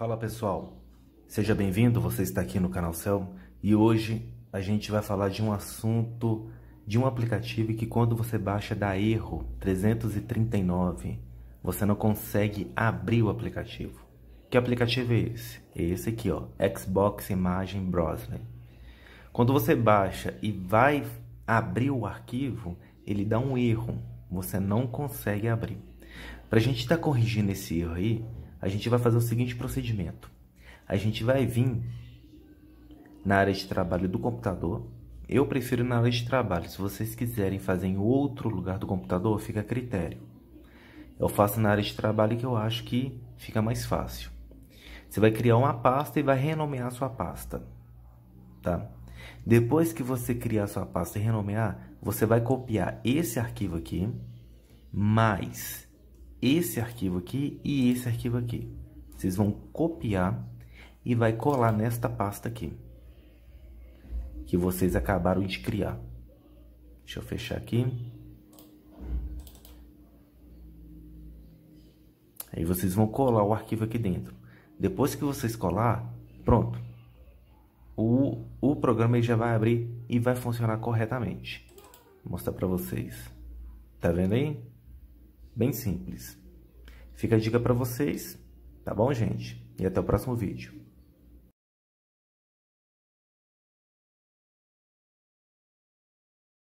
Fala pessoal, seja bem-vindo, você está aqui no canal Céu e hoje a gente vai falar de um assunto de um aplicativo que quando você baixa dá erro 339, você não consegue abrir o aplicativo. Que aplicativo é esse? É esse aqui, ó, Xbox Imagem Browser. Né? Quando você baixa e vai abrir o arquivo, ele dá um erro, você não consegue abrir. Para a gente estar tá corrigindo esse erro aí, a gente vai fazer o seguinte procedimento. A gente vai vir na área de trabalho do computador. Eu prefiro na área de trabalho. Se vocês quiserem fazer em outro lugar do computador, fica a critério. Eu faço na área de trabalho que eu acho que fica mais fácil. Você vai criar uma pasta e vai renomear sua pasta, tá? Depois que você criar sua pasta e renomear, você vai copiar esse arquivo aqui, mais esse arquivo aqui e esse arquivo aqui. Vocês vão copiar e vai colar nesta pasta aqui. Que vocês acabaram de criar. Deixa eu fechar aqui. Aí vocês vão colar o arquivo aqui dentro. Depois que vocês colar, pronto. O, o programa já vai abrir e vai funcionar corretamente. Vou mostrar para vocês. Tá vendo aí? bem simples. Fica a dica para vocês, tá bom, gente? E até o próximo vídeo.